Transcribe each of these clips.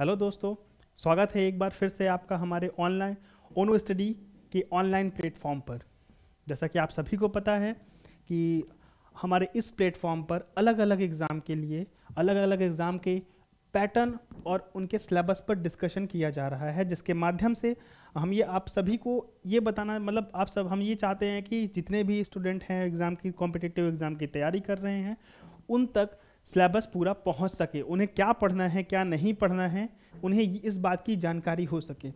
hello दोस्तों स्वागत है एक बार फिर से आपका हमारे ऑनलाइन ओनो स्टडी के ऑनलाइन प्लेटफॉर्म पर जैसा कि आप सभी को पता है कि हमारे इस प्लेटफॉर्म पर अलग अलग एग्ज़ाम के लिए अलग अलग एग्ज़ाम के पैटर्न और उनके सिलेबस पर डिस्कशन किया जा रहा है जिसके माध्यम से हम ये आप सभी को ये बताना मतलब आप सब हम ये चाहते हैं कि जितने भी स्टूडेंट हैं एग्ज़ाम की कॉम्पिटिटिव एग्ज़ाम की तैयारी कर रहे हैं उन तक सिलेबस पूरा पहुंच सके उन्हें क्या पढ़ना है क्या नहीं पढ़ना है उन्हें इस बात की जानकारी हो सके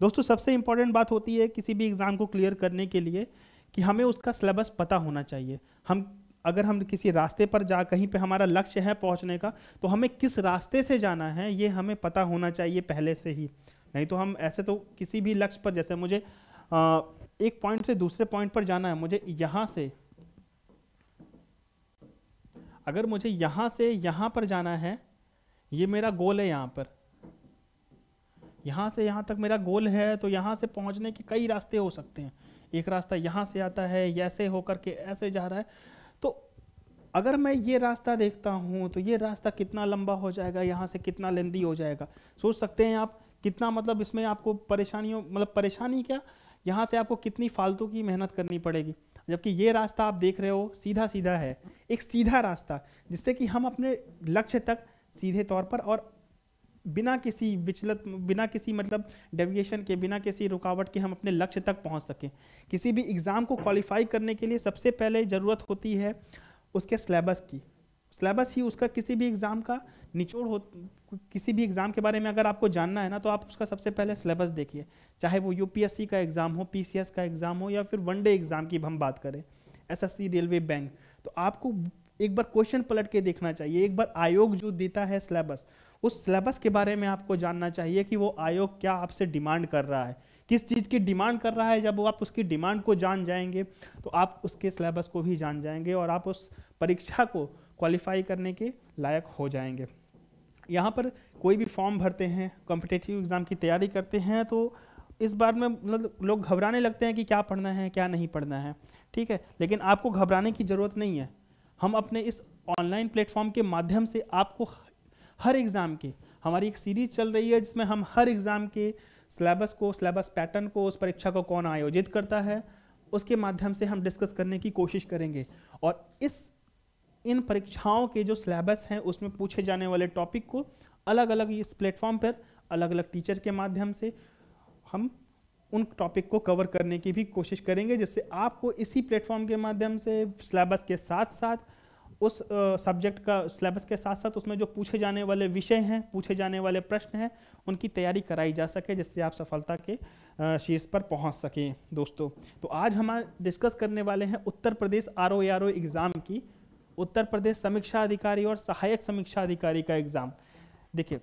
दोस्तों सबसे इम्पॉर्टेंट बात होती है किसी भी एग्ज़ाम को क्लियर करने के लिए कि हमें उसका सिलेबस पता होना चाहिए हम अगर हम किसी रास्ते पर जा कहीं पे हमारा लक्ष्य है पहुंचने का तो हमें किस रास्ते से जाना है ये हमें पता होना चाहिए पहले से ही नहीं तो हम ऐसे तो किसी भी लक्ष्य पर जैसे मुझे आ, एक पॉइंट से दूसरे पॉइंट पर जाना है मुझे यहाँ से अगर मुझे यहाँ से यहाँ पर जाना है ये मेरा गोल है यहाँ पर यहाँ से यहाँ तक मेरा गोल है तो यहाँ से पहुँचने के कई रास्ते हो सकते हैं एक रास्ता यहाँ से आता है ऐसे होकर के ऐसे जा रहा है तो अगर मैं ये रास्ता देखता हूँ तो ये रास्ता कितना लंबा हो जाएगा यहाँ से कितना लेंदी हो जाएगा सोच सकते हैं आप कितना मतलब इसमें आपको परेशानियों मतलब परेशानी क्या यहाँ से आपको कितनी फालतू की मेहनत करनी पड़ेगी जबकि ये रास्ता आप देख रहे हो सीधा सीधा है एक सीधा रास्ता जिससे कि हम अपने लक्ष्य तक सीधे तौर पर और बिना किसी विचलित बिना किसी मतलब डेविएशन के बिना किसी रुकावट के हम अपने लक्ष्य तक पहुंच सकें किसी भी एग्ज़ाम को क्वालिफाई करने के लिए सबसे पहले ज़रूरत होती है उसके सिलेबस की सिलेबस ही उसका किसी भी एग्ज़ाम का निचोड़ हो किसी भी एग्ज़ाम के बारे में अगर आपको जानना है ना तो आप उसका सबसे पहले सिलेबस देखिए चाहे वो यू का एग्ज़ाम हो पी का एग्ज़ाम हो या फिर वनडे एग्ज़ाम की हम बात करें एस रेलवे बैंक तो आपको एक बार क्वेश्चन पलट के देखना चाहिए एक बार आयोग जो देता है सिलेबस उस सिलेबस के बारे में आपको जानना चाहिए कि वो आयोग क्या आपसे डिमांड कर रहा है किस चीज़ की डिमांड कर रहा है जब वो आप उसकी डिमांड को जान जाएंगे तो आप उसके सिलेबस को भी जान जाएंगे और आप उस परीक्षा को क्वालिफाई करने के लायक हो जाएंगे यहाँ पर कोई भी फॉर्म भरते हैं कॉम्पिटेटिव एग्ज़ाम की तैयारी करते हैं तो इस बार में मतलब लोग घबराने लगते हैं कि क्या पढ़ना है क्या नहीं पढ़ना है ठीक है लेकिन आपको घबराने की ज़रूरत नहीं है हम अपने इस ऑनलाइन प्लेटफॉर्म के माध्यम से आपको हर एग्ज़ाम के हमारी एक सीरीज चल रही है जिसमें हम हर एग्ज़ाम के सिलेबस को सिलेबस पैटर्न को उस परीक्षा को कौन आयोजित करता है उसके माध्यम से हम डिस्कस करने की कोशिश करेंगे और इस इन परीक्षाओं के जो सिलेबस हैं उसमें पूछे जाने वाले टॉपिक को अलग अलग इस प्लेटफॉर्म पर अलग अलग टीचर के माध्यम से हम उन टॉपिक को कवर करने की भी कोशिश करेंगे जिससे आपको इसी प्लेटफॉर्म के माध्यम से सिलेबस के साथ साथ उस सब्जेक्ट का सिलेबस के साथ साथ उसमें जो पूछे जाने वाले विषय हैं पूछे जाने वाले प्रश्न हैं उनकी तैयारी कराई जा सके जिससे आप सफलता के शीर्ष पर पहुंच सकें दोस्तों तो आज हम डिस्कस करने वाले हैं उत्तर प्रदेश आर ओ एग्ज़ाम की उत्तर प्रदेश समीक्षा अधिकारी और सहायक समीक्षा अधिकारी का एग्ज़ाम देखिए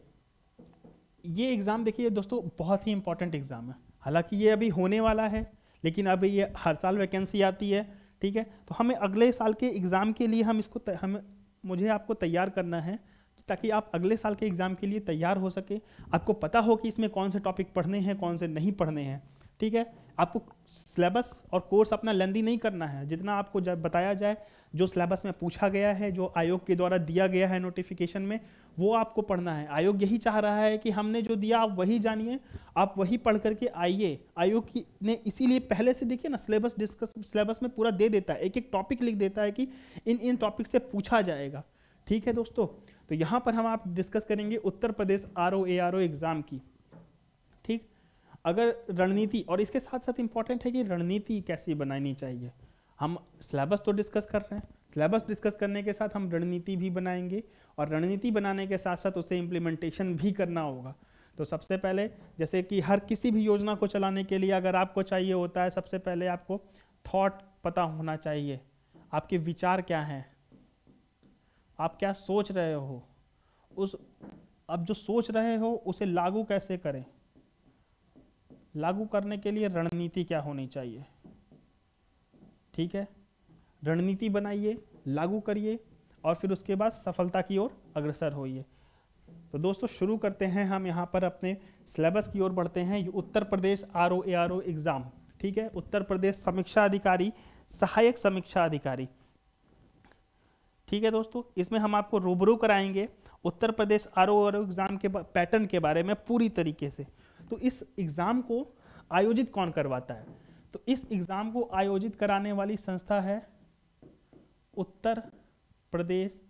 ये एग्ज़ाम देखिए दोस्तों बहुत ही इंपॉर्टेंट एग्ज़ाम है हालांकि ये अभी होने वाला है लेकिन अभी ये हर साल वैकेंसी आती है ठीक है तो हमें अगले साल के एग्ज़ाम के लिए हम इसको हम मुझे आपको तैयार करना है ताकि आप अगले साल के एग्ज़ाम के लिए तैयार हो सके आपको पता हो कि इसमें कौन से टॉपिक पढ़ने हैं कौन से नहीं पढ़ने हैं ठीक है आपको सिलेबस और कोर्स अपना लेंदी नहीं करना है जितना आपको जा, बताया जाए जो सिलेबस में पूछा गया है जो आयोग के द्वारा दिया गया है नोटिफिकेशन में वो आपको पढ़ना है आयोग यही चाह रहा है कि हमने जो दिया आप वही जानिए आप वही पढ़ करके आइए आयोग की ने इसीलिए पहले से देखिए ना सिलेबस डिस्कस सिलेबस में पूरा दे देता है एक एक टॉपिक लिख देता है कि इन इन टॉपिक से पूछा जाएगा ठीक है दोस्तों तो यहाँ पर हम आप डिस्कस करेंगे उत्तर प्रदेश आर ओ एग्ज़ाम की अगर रणनीति और इसके साथ साथ इम्पॉर्टेंट है कि रणनीति कैसी बनानी चाहिए हम सिलेबस तो डिस्कस कर रहे हैं सिलेबस डिस्कस करने के साथ हम रणनीति भी बनाएंगे और रणनीति बनाने के साथ साथ उसे इम्प्लीमेंटेशन भी करना होगा तो सबसे पहले जैसे कि हर किसी भी योजना को चलाने के लिए अगर आपको चाहिए होता है सबसे पहले आपको थॉट पता होना चाहिए आपके विचार क्या हैं आप क्या सोच रहे हो उस आप जो सोच रहे हो उसे लागू कैसे करें लागू करने के लिए रणनीति क्या होनी चाहिए ठीक है रणनीति बनाइए लागू करिए और फिर उसके बाद सफलता की ओर अग्रसर होइए तो दोस्तों शुरू करते हैं हम यहाँ पर अपने सिलेबस की ओर बढ़ते हैं उत्तर प्रदेश आर ओ एग्ज़ाम ठीक है उत्तर प्रदेश समीक्षा अधिकारी सहायक समीक्षा अधिकारी ठीक है दोस्तों इसमें हम आपको रूबरू कराएंगे Uttar Pradesh R O exam के पैटर्न के बारे में पूरी तरीके से तो इस एग्ज़ाम को आयोजित कौन करवाता है तो इस एग्ज़ाम को आयोजित कराने वाली संस्था है Uttar Pradesh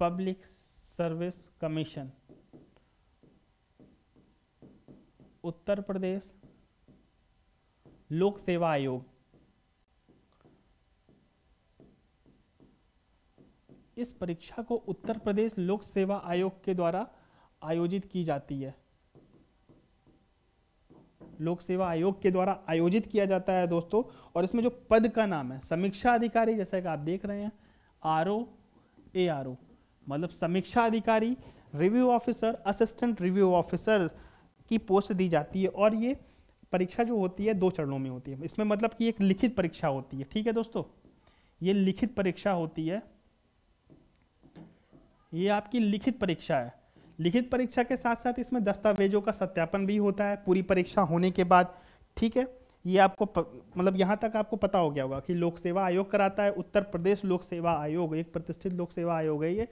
public service commission Uttar Pradesh Lok Seva आयोग इस परीक्षा को उत्तर प्रदेश लोक सेवा आयोग के द्वारा आयोजित की जाती है लोक सेवा आयोग के द्वारा आयोजित किया जाता है दोस्तों और इसमें जो पद का नाम है समीक्षा अधिकारी जैसा कि आप देख रहे हैं R O A R O मतलब समीक्षा अधिकारी review officer assistant review officer की पोस्ट दी जाती है और ये परीक्षा जो होती है दो चरणों में होती है इसमें मतलब कि एक लिखित परीक्षा होती है ठीक है दोस्तों ये लिखित परीक्षा होती है ये आपकी लिखित परीक्षा है लिखित परीक्षा के साथ साथ इसमें दस्तावेजों का सत्यापन भी होता है पूरी परीक्षा होने के बाद ठीक है ये आपको प, मतलब यहाँ तक आपको पता हो गया होगा कि लोक सेवा आयोग कराता है उत्तर प्रदेश लोक सेवा आयोग एक प्रतिष्ठित लोक सेवा आयोग है ये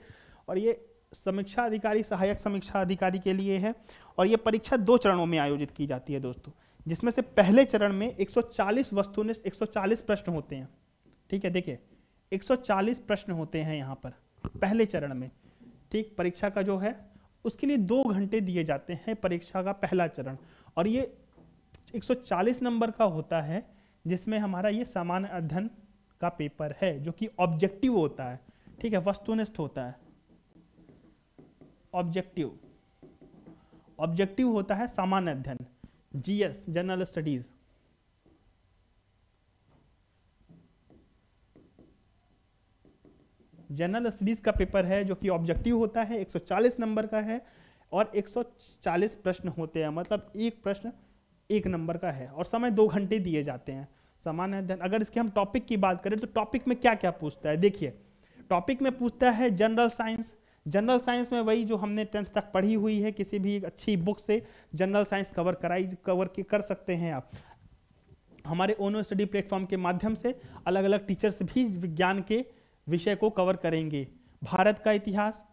और ये समीक्षा अधिकारी सहायक समीक्षा अधिकारी के लिए है और ये परीक्षा दो चरणों में आयोजित की जाती है दोस्तों जिसमें से पहले चरण में 140 ने 140 प्रश्न होते हैं ठीक है देखिए 140 प्रश्न होते हैं यहाँ पर पहले चरण में ठीक परीक्षा का जो है उसके लिए दो घंटे दिए जाते हैं परीक्षा का पहला चरण और ये 140 नंबर का होता है जिसमें हमारा ये सामान्य अध्ययन का पेपर है जो कि ऑब्जेक्टिव होता है ठीक है वस्तुनिष्ठ होता है ऑब्जेक्टिव ऑब्जेक्टिव होता है सामान्य अध्ययन GS general studies general studies का पेपर है जो कि ऑब्जेक्टिव होता है 140 नंबर का है और 140 प्रश्न होते हैं मतलब एक प्रश्न एक नंबर का है और समय दो घंटे दिए जाते हैं सामान्य अध्ययन अगर इसके हम टॉपिक की बात करें तो टॉपिक में क्या क्या पूछता है देखिए टॉपिक में पूछता है जनरल साइंस जनरल साइंस में वही जो हमने टेंथ तक पढ़ी हुई है किसी भी एक अच्छी बुक से जनरल साइंस कवर कराई कवर कर सकते हैं आप हमारे ओनो स्टडी प्लेटफॉर्म के माध्यम से अलग अलग टीचर्स भी विज्ञान के विषय को कवर करेंगे भारत का इतिहास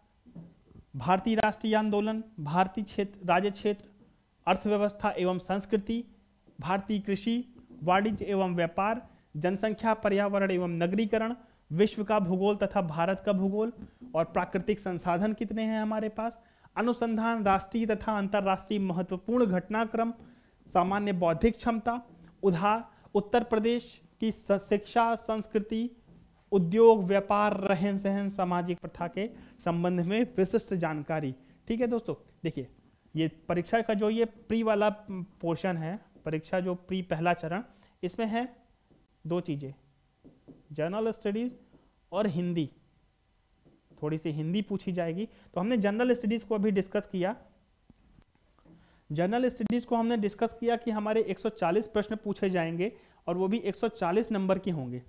भारतीय राष्ट्रीय आंदोलन भारतीय क्षेत्र राज्य क्षेत्र अर्थव्यवस्था एवं संस्कृति भारतीय कृषि वाणिज्य एवं व्यापार जनसंख्या पर्यावरण एवं नगरीकरण विश्व का भूगोल तथा भारत का भूगोल और प्राकृतिक संसाधन कितने हैं हमारे पास अनुसंधान राष्ट्रीय तथा अंतर्राष्ट्रीय महत्वपूर्ण घटनाक्रम सामान्य बौद्धिक क्षमता उधार उत्तर प्रदेश की शिक्षा संस्कृति उद्योग व्यापार रहन सहन सामाजिक प्रथा के संबंध में विशिष्ट जानकारी ठीक है दोस्तों देखिए ये परीक्षा का जो ये प्री वाला पोर्शन है परीक्षा जो प्री पहला चरण इसमें है दो चीज़ें जर्नल स्टडीज़ और हिंदी थोड़ी सी हिंदी पूछी जाएगी तो हमने जनरल स्टडीज़ को अभी डिस्कस किया जनरल स्टडीज़ को हमने डिस्कस किया कि हमारे 140 प्रश्न पूछे जाएंगे और वो भी 140 नंबर के होंगे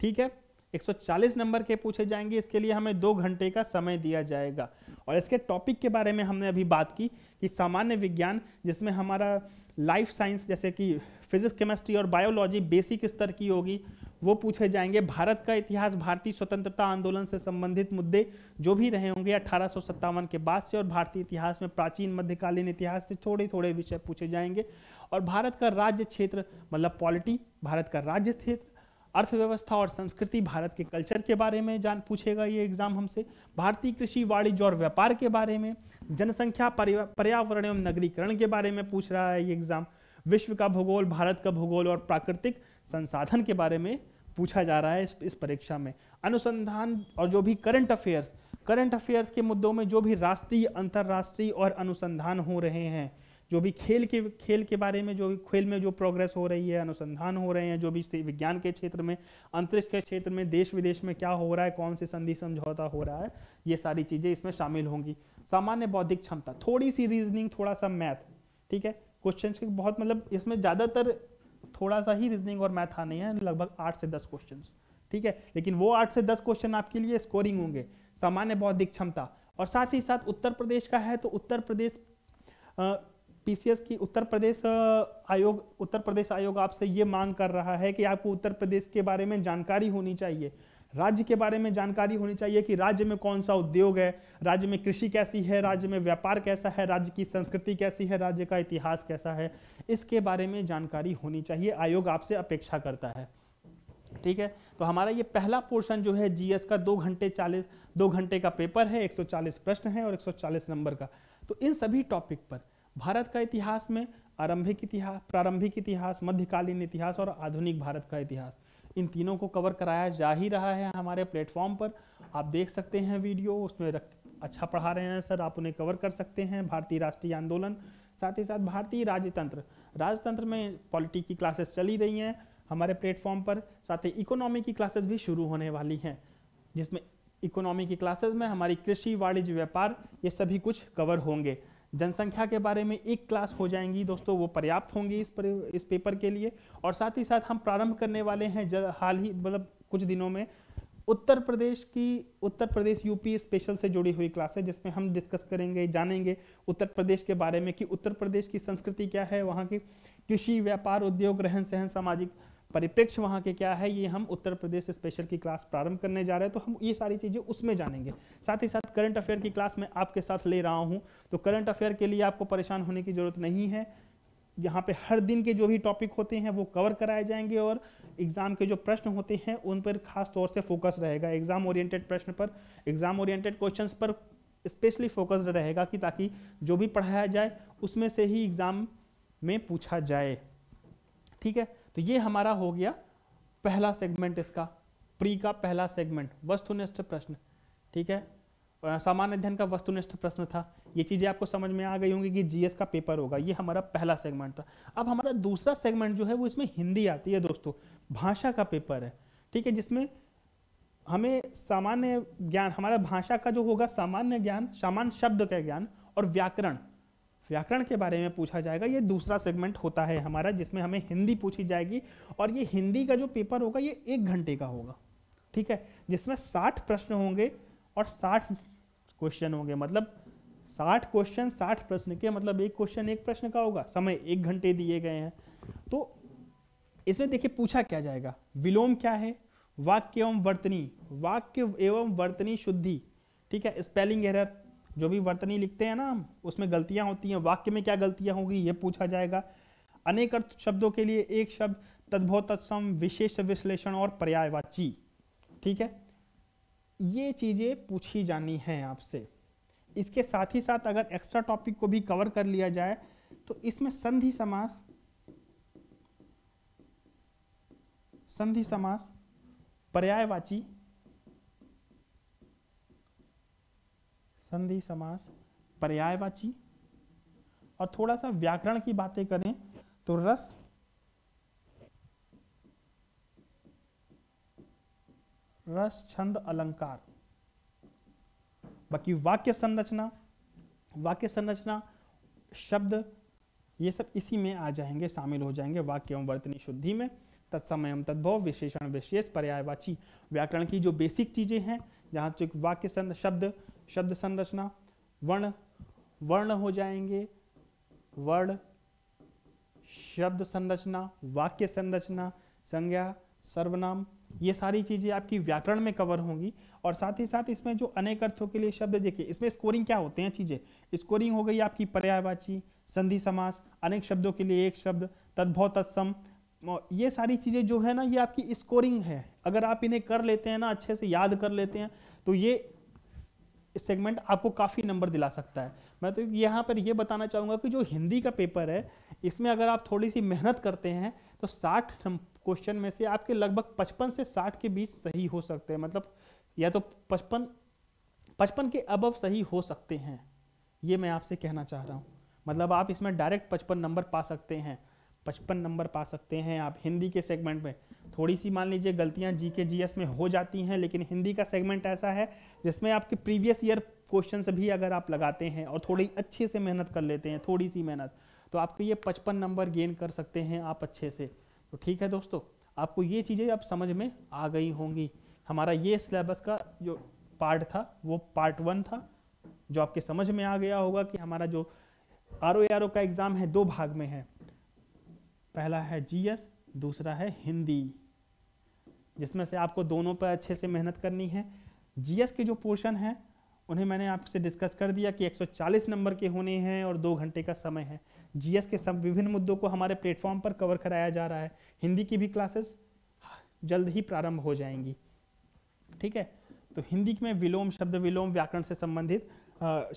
ठीक है 140 नंबर के पूछे जाएंगे इसके लिए हमें दो घंटे का समय दिया जाएगा और इसके टॉपिक के बारे में हमने अभी बात की कि सामान्य विज्ञान जिसमें हमारा लाइफ साइंस जैसे कि फिजिक्स केमिस्ट्री और बायोलॉजी बेसिक स्तर की होगी वो पूछे जाएंगे भारत का इतिहास भारतीय स्वतंत्रता आंदोलन से संबंधित मुद्दे जो भी रहे होंगे अठारह के बाद से और भारतीय इतिहास में प्राचीन मध्यकालीन इतिहास से थोड़े थोड़े विषय पूछे जाएंगे और भारत का राज्य क्षेत्र मतलब पॉलिटी भारत का राज्य क्षेत्र अर्थव्यवस्था और संस्कृति भारत के कल्चर के बारे में जान पूछेगा ये एग्जाम हमसे भारतीय कृषि वाणिज्य और व्यापार के बारे में जनसंख्या पर्यावरण एवं नगरीकरण के बारे में पूछ रहा है ये एग्जाम विश्व का भूगोल भारत का भूगोल और प्राकृतिक संसाधन के बारे में पूछा जा रहा है इस, इस परीक्षा में अनुसंधान और जो भी करंट अफेयर्स करंट अफेयर्स के मुद्दों में जो भी राष्ट्रीय अंतर्राष्ट्रीय और अनुसंधान हो रहे हैं जो भी खेल के खेल के बारे में जो भी खेल में जो प्रोग्रेस हो रही है अनुसंधान हो रहे हैं जो भी विज्ञान के क्षेत्र में अंतरिक्ष के क्षेत्र में देश विदेश में क्या हो रहा है कौन से संधि समझौता हो रहा है ये सारी चीज़ें इसमें शामिल होंगी सामान्य बौद्धिक क्षमता थोड़ी सी रीजनिंग थोड़ा सा मैथ ठीक है क्वेश्चन के बहुत मतलब इसमें ज़्यादातर थोड़ा सा ही रीजनिंग और मैथ आने हैं लगभग आठ से दस क्वेश्चन ठीक है लेकिन वो आठ से दस क्वेश्चन आपके लिए स्कोरिंग होंगे सामान्य बौद्धिक क्षमता और साथ ही साथ उत्तर प्रदेश का है तो उत्तर प्रदेश पीसीएस की उत्तर प्रदेश आयोग उत्तर प्रदेश आयोग आपसे ये मांग कर रहा है कि आपको उत्तर प्रदेश के बारे में जानकारी होनी चाहिए राज्य के बारे में जानकारी होनी चाहिए कि राज्य में कौन सा उद्योग है राज्य में कृषि कैसी है राज्य में व्यापार कैसा है राज्य की संस्कृति कैसी है राज्य का इतिहास कैसा है इसके बारे में जानकारी होनी चाहिए आयोग आपसे अपेक्षा करता है ठीक है तो हमारा ये पहला पोर्शन जो है जीएस का दो घंटे चालीस दो घंटे का पेपर है 140 प्रश्न है और 140 नंबर का तो इन सभी टॉपिक पर भारत का इतिहास में आरंभिक इतिहास प्रारंभिक इतिहास मध्यकालीन इतिहास और आधुनिक भारत का इतिहास इन तीनों को कवर कराया जा ही रहा है हमारे प्लेटफॉर्म पर आप देख सकते हैं वीडियो उसमें रख अच्छा पढ़ा रहे हैं सर आप उन्हें कवर कर सकते हैं भारतीय राष्ट्रीय आंदोलन साथ ही साथ भारतीय राजतंत्र राजतंत्र में पॉलिटी की क्लासेस चली रही हैं हमारे प्लेटफॉर्म पर साथ ही इकोनॉमी की क्लासेस भी शुरू होने वाली हैं जिसमें इकोनॉमी की क्लासेस में हमारी कृषि वाणिज्य व्यापार ये सभी कुछ कवर होंगे जनसंख्या के बारे में एक क्लास हो जाएंगी दोस्तों वो पर्याप्त होंगी इस पर इस पेपर के लिए और साथ ही साथ हम प्रारंभ करने वाले हैं हाल ही मतलब कुछ दिनों में उत्तर प्रदेश की उत्तर प्रदेश यूपी स्पेशल से जुड़ी हुई क्लास है जिसमें हम डिस्कस करेंगे जानेंगे उत्तर प्रदेश के बारे में कि उत्तर प्रदेश की संस्कृति क्या है वहाँ की कृषि व्यापार उद्योग रहन सहन सामाजिक परिप्रेक्ष्य वहाँ के क्या है ये हम उत्तर प्रदेश स्पेशल की क्लास प्रारंभ करने जा रहे हैं तो हम ये सारी चीज़ें उसमें जानेंगे साथ ही साथ करंट अफेयर की क्लास मैं आपके साथ ले रहा हूँ तो करंट अफेयर के लिए आपको परेशान होने की ज़रूरत नहीं है यहाँ पे हर दिन के जो भी टॉपिक होते हैं वो कवर कराए जाएंगे और एग्ज़ाम के जो प्रश्न होते हैं उन पर खास तौर से फोकस रहेगा एग्ज़ाम ओरिएंटेड प्रश्न पर एग्ज़ाम ओरिएंटेड क्वेश्चंस पर स्पेशली फोकस्ड रहेगा कि ताकि जो भी पढ़ाया जाए उसमें से ही एग्ज़ाम में पूछा जाए ठीक है तो ये हमारा हो गया पहला सेगमेंट इसका प्री का पहला सेगमेंट वस्तुनिष्ठ प्रश्न ठीक है सामान्य अध्ययन का वस्तुनिष्ठ प्रश्न था ये चीज़ें आपको समझ में आ गई होंगी कि जीएस का पेपर होगा ये हमारा पहला सेगमेंट था अब हमारा दूसरा सेगमेंट जो है वो इसमें हिंदी आती है दोस्तों भाषा का पेपर है ठीक है जिसमें हमें सामान्य ज्ञान हमारा भाषा का जो होगा सामान्य ज्ञान सामान्य शब्द का ज्ञान और व्याकरण व्याकरण के बारे में पूछा जाएगा ये दूसरा सेगमेंट होता है हमारा जिसमें हमें हिंदी पूछी जाएगी और ये हिंदी का जो पेपर होगा ये एक घंटे का होगा ठीक है जिसमें साठ प्रश्न होंगे और साठ क्वेश्चन होंगे मतलब साठ क्वेश्चन साठ प्रश्न के मतलब एक क्वेश्चन एक प्रश्न का होगा समय एक घंटे दिए गए हैं तो इसमें देखिए पूछा क्या जाएगा विलोम क्या है वाक्य एवं वर्तनी वाक्य एवं वर्तनी शुद्धि ठीक है स्पेलिंग एरर जो भी वर्तनी लिखते हैं ना हम उसमें गलतियाँ होती हैं वाक्य में क्या गलतियाँ होंगी ये पूछा जाएगा अनेक अर्थ शब्दों के लिए एक शब्द तद्भव तत्सम विशेष विश्लेषण और पर्यायवाची ठीक है ये चीज़ें पूछी जानी हैं आपसे इसके साथ ही साथ अगर एक्स्ट्रा टॉपिक को भी कवर कर लिया जाए तो इसमें संधि समास संधि समास पर्यायवाची संधि समास पर्यायवाची और थोड़ा सा व्याकरण की बातें करें तो रस रस छंद अलंकार बाकी वाक्य संरचना वाक्य संरचना शब्द ये सब इसी में आ जाएंगे शामिल हो जाएंगे वाक्य एवं वर्तनी शुद्धि में तत्समय तद्भव विशेषण विशेष पर्यायवाची व्याकरण की जो बेसिक चीज़ें हैं जहां तक वाक्य शब्द शब्द संरचना वर्ण वर्ण हो जाएंगे वर्ण शब्द संरचना वाक्य संरचना संज्ञा सर्वनाम ये सारी चीज़ें आपकी व्याकरण में कवर होंगी और साथ ही साथ इसमें जो अनेक अर्थों के लिए शब्द देखिए इसमें स्कोरिंग क्या होते हैं चीज़ें स्कोरिंग हो गई आपकी पर्यायवाची संधि समास अनेक शब्दों के लिए एक शब्द तद्भव तत्सम ये सारी चीज़ें जो है ना ये आपकी स्कोरिंग है अगर आप इन्हें कर लेते हैं ना अच्छे से याद कर लेते हैं तो ये सेगमेंट आपको काफ़ी नंबर दिला सकता है मैं तो यहाँ पर ये बताना चाहूँगा कि जो हिंदी का पेपर है इसमें अगर आप थोड़ी सी मेहनत करते हैं तो 60 क्वेश्चन में से आपके लगभग 55 से 60 के बीच सही हो सकते हैं मतलब या तो 55 55 के अबव सही हो सकते हैं ये मैं आपसे कहना चाह रहा हूँ मतलब आप इसमें डायरेक्ट पचपन नंबर पा सकते हैं पचपन नंबर पा सकते हैं आप हिंदी के सेगमेंट में थोड़ी सी मान लीजिए गलतियां जी के जी एस में हो जाती हैं लेकिन हिंदी का सेगमेंट ऐसा है जिसमें आपके प्रीवियस ईयर क्वेश्चन भी अगर आप लगाते हैं और थोड़ी अच्छे से मेहनत कर लेते हैं थोड़ी सी मेहनत तो आपके ये पचपन नंबर गेन कर सकते हैं आप अच्छे से तो ठीक है दोस्तों आपको ये चीज़ें अब समझ में आ गई होंगी हमारा ये सिलेबस का जो पार्ट था वो पार्ट वन था जो आपके समझ में आ गया होगा कि हमारा जो आर ओ का एग्ज़ाम है दो भाग में है पहला है जीएस दूसरा है हिंदी जिसमें से आपको दोनों पर अच्छे से मेहनत करनी है जीएस के जो पोर्शन है उन्हें मैंने आपसे डिस्कस कर दिया कि 140 नंबर के होने हैं और दो घंटे का समय है जीएस के सब विभिन्न मुद्दों को हमारे प्लेटफॉर्म पर कवर कराया जा रहा है हिंदी की भी क्लासेस जल्द ही प्रारंभ हो जाएंगी ठीक है तो हिंदी में विलोम शब्द विलोम व्याकरण से संबंधित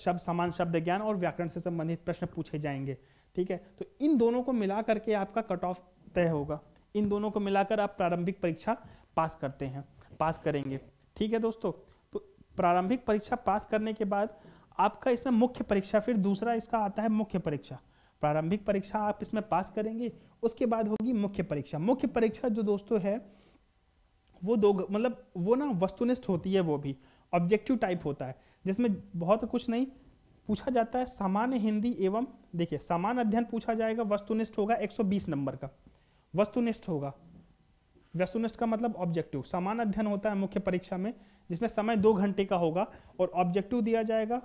शब्द समान शब्द ज्ञान और व्याकरण से संबंधित प्रश्न पूछे जाएंगे ठीक है तो इन दोनों को मिला करके आपका कट ऑफ तय होगा इन दोनों को मिलाकर आप प्रारंभिक परीक्षा पास करते हैं पास करेंगे ठीक है दोस्तों तो प्रारंभिक परीक्षा पास करने के बाद आपका इसमें मुख्य परीक्षा फिर दूसरा इसका आता है मुख्य परीक्षा प्रारंभिक परीक्षा आप इसमें पास करेंगे उसके बाद होगी मुख्य परीक्षा मुख्य परीक्षा जो दोस्तों है वो दो मतलब वो ना वस्तुनिष्ठ होती है वो भी ऑब्जेक्टिव टाइप होता है जिसमें बहुत कुछ नहीं पूछा जाता है सामान्य हिंदी एवं देखिए सामान्य अध्ययन पूछा जाएगा वस्तुनिष्ठ होगा 120 नंबर का वस्तुनिष्ठ होगा वस्तुनिष्ठ का मतलब ऑब्जेक्टिव सामान्य अध्ययन होता है मुख्य परीक्षा में जिसमें समय दो घंटे का होगा और ऑब्जेक्टिव दिया जाएगा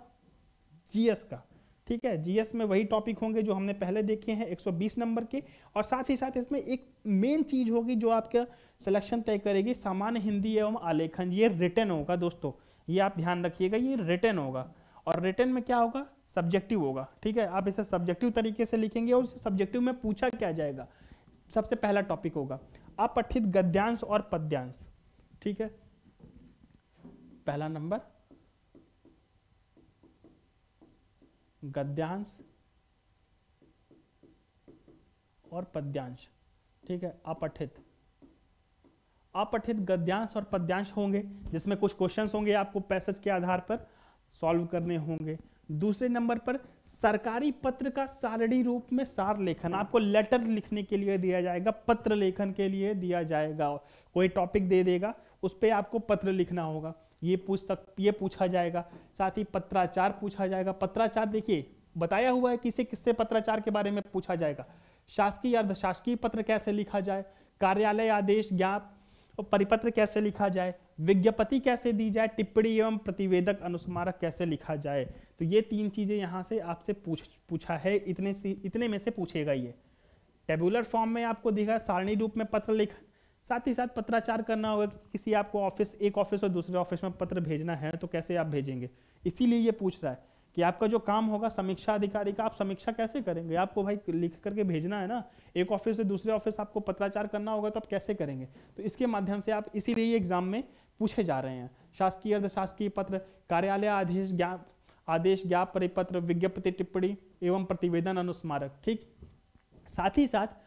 जीएस का ठीक है जीएस में वही टॉपिक होंगे जो हमने पहले देखे हैं 120 नंबर के और साथ ही साथ इसमें एक मेन चीज होगी जो आपका सिलेक्शन तय करेगी सामान्य हिंदी एवं आलेखन ये रिटर्न होगा दोस्तों ये आप ध्यान रखिएगा ये रिटर्न होगा और रिटर्न में क्या होगा सब्जेक्टिव होगा ठीक है आप इसे सब्जेक्टिव तरीके से लिखेंगे और सब्जेक्टिव में पूछा क्या जाएगा सबसे पहला टॉपिक होगा अपठित गद्यांश और पद्यांश ठीक है पहला नंबर गद्यांश और पद्यांश ठीक है अपठित अपठित गद्यांश और पद्यांश होंगे जिसमें कुछ क्वेश्चंस होंगे आपको पैसेज के आधार पर सॉल्व करने होंगे दूसरे नंबर पर सरकारी पत्र का सारणी रूप में सार लेखन आपको लेटर लिखने के लिए दिया जाएगा पत्र लेखन के लिए दिया जाएगा कोई टॉपिक दे देगा उस पर आपको पत्र लिखना होगा ये पूछ सक ये पूछा जाएगा साथ ही पत्राचार पूछा जाएगा पत्राचार देखिए बताया हुआ है किसे किससे पत्राचार के बारे में पूछा जाएगा शासकीय अर्धशासकीय पत्र कैसे लिखा जाए कार्यालय आदेश ज्ञाप परिपत्र कैसे लिखा जाए विज्ञपति कैसे दी जाए टिप्पणी एवं प्रतिवेदक अनुस्मारक कैसे लिखा जाए तो ये तीन चीज़ें यहाँ से आपसे पूछ पूछा है इतने इतने में से पूछेगा ये टेबुलर फॉर्म में आपको दिखा सारणी रूप में पत्र लिख साथ ही साथ पत्राचार करना होगा किसी आपको ऑफिस एक ऑफिस और दूसरे ऑफिस में पत्र भेजना है तो कैसे आप भेजेंगे इसीलिए ये पूछ रहा है कि आपका जो काम होगा समीक्षा अधिकारी का आप समीक्षा कैसे करेंगे आपको भाई लिख करके भेजना है ना एक ऑफिस से दूसरे ऑफिस आपको पत्राचार करना होगा तो आप कैसे करेंगे तो इसके माध्यम से आप इसीलिए एग्जाम में पूछे जा रहे हैं शासकीय अर्धशासकीय पत्र कार्यालय आदेश ज्ञाप आदेश ज्ञाप परिपत्र विज्ञप्ति टिप्पणी एवं प्रतिवेदन अनुस्मारक ठीक साथ ही साथ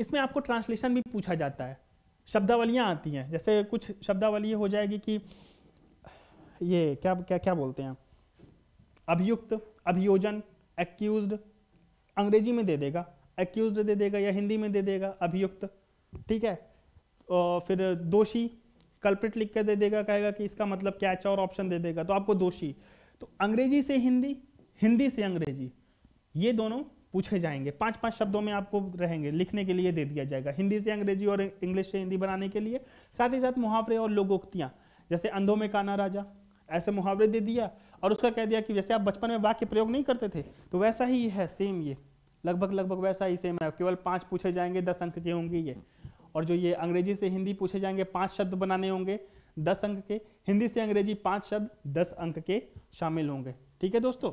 इसमें आपको ट्रांसलेशन भी पूछा जाता है शब्दावलियाँ आती हैं जैसे कुछ शब्दावली हो जाएगी कि ये क्या क्या क्या बोलते हैं अभियुक्त अभियोजन एक्यूज अंग्रेजी में दे देगा एक्यूज दे देगा या हिंदी में दे देगा अभियुक्त ठीक है और फिर दोषी कल्प्रिट लिख कर दे देगा कहेगा कि इसका मतलब कैच अच्छा और ऑप्शन दे देगा तो आपको दोषी तो अंग्रेजी से हिंदी हिंदी से अंग्रेजी ये दोनों पूछे जाएंगे पांच पांच शब्दों में आपको रहेंगे लिखने के लिए दे दिया जाएगा हिंदी से अंग्रेजी और इंग्लिश से हिंदी बनाने के लिए साथ ही साथ मुहावरे और लोगोक्तियाँ जैसे अंधों में काना राजा ऐसे मुहावरे दे दिया और उसका कह दिया कि जैसे आप बचपन में वाक्य प्रयोग नहीं करते थे तो वैसा ही है सेम ये लगभग लगभग वैसा ही सेम है केवल पांच पूछे जाएंगे दस अंक के होंगे ये और जो ये अंग्रेजी से हिंदी पूछे जाएंगे पांच शब्द बनाने होंगे दस अंक के हिंदी से अंग्रेजी पांच शब्द दस अंक के शामिल होंगे ठीक है दोस्तों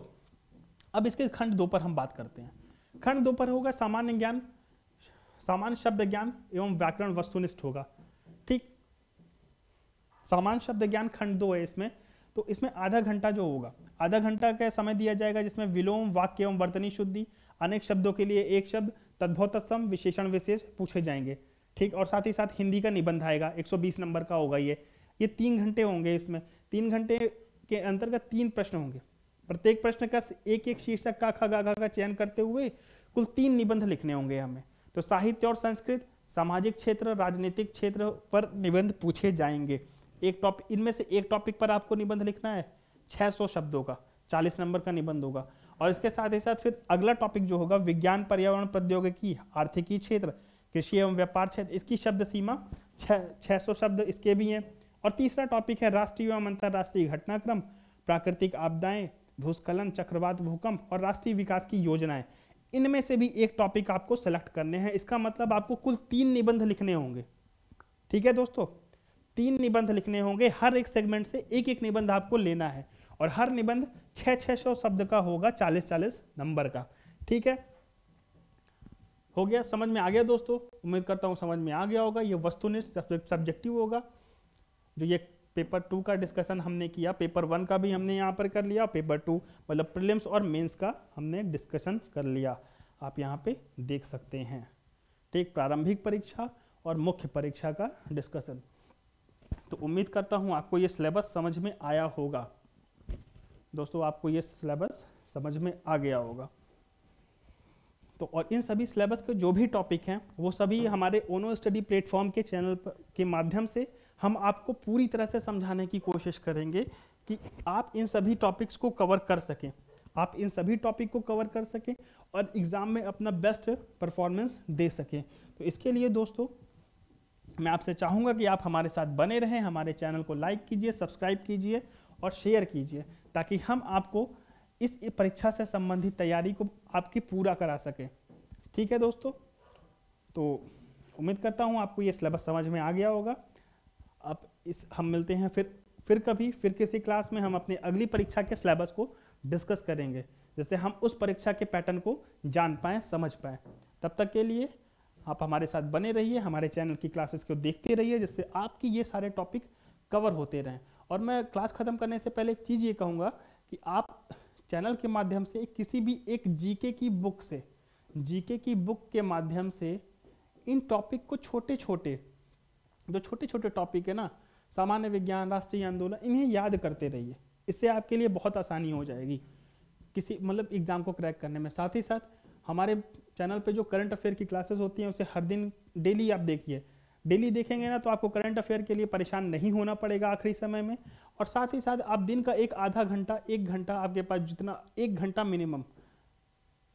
अब इसके खंड दो पर हम बात करते हैं खंड दो पर होगा सामान्य ज्ञान सामान्य शब्द ज्ञान एवं व्याकरण वस्तुनिष्ठ होगा ठीक सामान्य शब्द ज्ञान खंड दो है इसमें तो इसमें आधा घंटा जो होगा आधा घंटा का समय दिया जाएगा जिसमें विलोम वाक्य एवं वर्तनी शुद्धि अनेक शब्दों के लिए एक शब्द तद्भव तत्सम विशेषण विशेष पूछे जाएंगे ठीक और साथ ही साथ हिंदी का निबंध आएगा 120 नंबर का होगा ये ये तीन घंटे होंगे इसमें तीन घंटे के अंतर्गत तीन प्रश्न होंगे प्रत्येक प्रश्न का एक एक शीर्षक का खा गा का चयन करते हुए कुल तीन निबंध लिखने होंगे हमें तो साहित्य और संस्कृत सामाजिक क्षेत्र राजनीतिक क्षेत्र पर निबंध पूछे जाएंगे एक टॉपिक इनमें से एक टॉपिक पर आपको निबंध लिखना है 600 शब्दों का 40 नंबर का निबंध होगा और इसके साथ ही साथ फिर अगला टॉपिक जो होगा विज्ञान पर्यावरण प्रौद्योगिकी आर्थिकी क्षेत्र कृषि एवं व्यापार क्षेत्र इसकी शब्द सीमा छः सौ शब्द इसके भी हैं और तीसरा टॉपिक है राष्ट्रीय एवं अंतर्राष्ट्रीय घटनाक्रम प्राकृतिक आपदाएं भूस्खलन चक्रवात भूकंप और राष्ट्रीय विकास की योजनाएं इनमें से भी एक टॉपिक आपको सेलेक्ट करने हैं इसका मतलब आपको कुल तीन निबंध लिखने होंगे ठीक है दोस्तों तीन निबंध लिखने होंगे हर एक सेगमेंट से एक एक निबंध आपको लेना है और हर निबंध छः छः सौ शब्द का होगा चालीस चालीस नंबर का ठीक है हो गया समझ में आ गया दोस्तों उम्मीद करता हूँ समझ में आ गया होगा ये वस्तुनिष्ठ सब्जेक्टिव होगा जो ये पेपर टू का डिस्कशन हमने किया पेपर वन का भी हमने यहाँ पर कर लिया पेपर टू मतलब प्रिलिम्स और मेंस का हमने डिस्कशन कर लिया आप यहाँ पे देख सकते हैं ठीक प्रारंभिक परीक्षा और मुख्य परीक्षा का डिस्कशन तो उम्मीद करता हूँ आपको ये सिलेबस समझ में आया होगा दोस्तों आपको ये सिलेबस समझ में आ गया होगा तो और इन सभी सिलेबस के जो भी टॉपिक हैं वो सभी हमारे ओनो स्टडी प्लेटफॉर्म के चैनल के माध्यम से हम आपको पूरी तरह से समझाने की कोशिश करेंगे कि आप इन सभी टॉपिक्स को कवर कर सकें आप इन सभी टॉपिक को कवर कर सकें और एग्ज़ाम में अपना बेस्ट परफॉर्मेंस दे सकें तो इसके लिए दोस्तों मैं आपसे चाहूँगा कि आप हमारे साथ बने रहें हमारे चैनल को लाइक कीजिए सब्सक्राइब कीजिए और शेयर कीजिए ताकि हम आपको इस परीक्षा से संबंधित तैयारी को आपकी पूरा करा सके ठीक है दोस्तों तो उम्मीद करता हूँ आपको ये सिलेबस समझ में आ गया होगा अब इस हम मिलते हैं फिर फिर कभी फिर किसी क्लास में हम अपनी अगली परीक्षा के सिलेबस को डिस्कस करेंगे जिससे हम उस परीक्षा के पैटर्न को जान पाएँ समझ पाएँ तब तक के लिए आप हमारे साथ बने रहिए हमारे चैनल की क्लासेस को देखते रहिए जिससे आपकी ये सारे टॉपिक कवर होते रहें और मैं क्लास ख़त्म करने से पहले एक चीज़ ये कहूँगा कि आप चैनल के माध्यम से किसी भी एक जीके की बुक से जीके की बुक के माध्यम से इन टॉपिक को छोटे छोटे जो छोटे छोटे टॉपिक है ना सामान्य विज्ञान राष्ट्रीय आंदोलन इन्हें याद करते रहिए इससे आपके लिए बहुत आसानी हो जाएगी किसी मतलब एग्ज़ाम को क्रैक करने में साथ ही साथ हमारे चैनल पे जो करंट अफेयर की क्लासेस होती हैं उसे हर दिन डेली आप देखिए डेली देखेंगे ना तो आपको करंट अफेयर के लिए परेशान नहीं होना पड़ेगा आखिरी समय में और साथ ही साथ आप दिन का एक आधा घंटा एक घंटा आपके पास जितना एक घंटा मिनिमम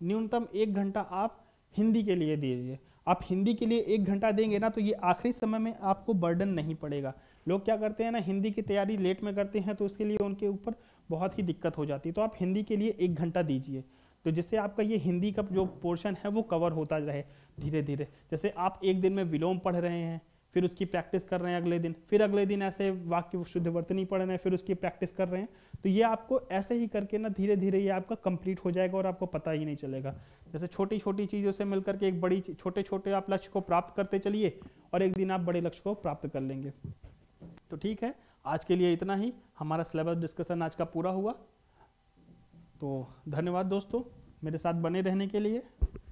न्यूनतम एक घंटा आप हिंदी के लिए दीजिए आप हिंदी के लिए एक घंटा देंगे ना तो ये आखिरी समय में आपको बर्डन नहीं पड़ेगा लोग क्या करते हैं ना हिंदी की तैयारी लेट में करते हैं तो उसके लिए उनके ऊपर बहुत ही दिक्कत हो जाती है तो आप हिंदी के लिए एक घंटा दीजिए तो जिससे आपका ये हिंदी का जो पोर्शन है वो कवर होता रहे धीरे धीरे जैसे आप एक दिन में विलोम पढ़ रहे हैं फिर उसकी प्रैक्टिस कर रहे हैं अगले दिन फिर अगले दिन ऐसे वाक्य शुद्ध वर्तनी पढ़ रहे हैं फिर उसकी प्रैक्टिस कर रहे हैं तो ये आपको ऐसे ही करके ना धीरे धीरे ये आपका कंप्लीट हो जाएगा और आपको पता ही नहीं चलेगा जैसे छोटी छोटी चीज़ों से मिलकर के एक बड़ी छोटे छोटे आप लक्ष्य को प्राप्त करते चलिए और एक दिन आप बड़े लक्ष्य को प्राप्त कर लेंगे तो ठीक है आज के लिए इतना ही हमारा सिलेबस डिस्कशन आज का पूरा हुआ तो धन्यवाद दोस्तों मेरे साथ बने रहने के लिए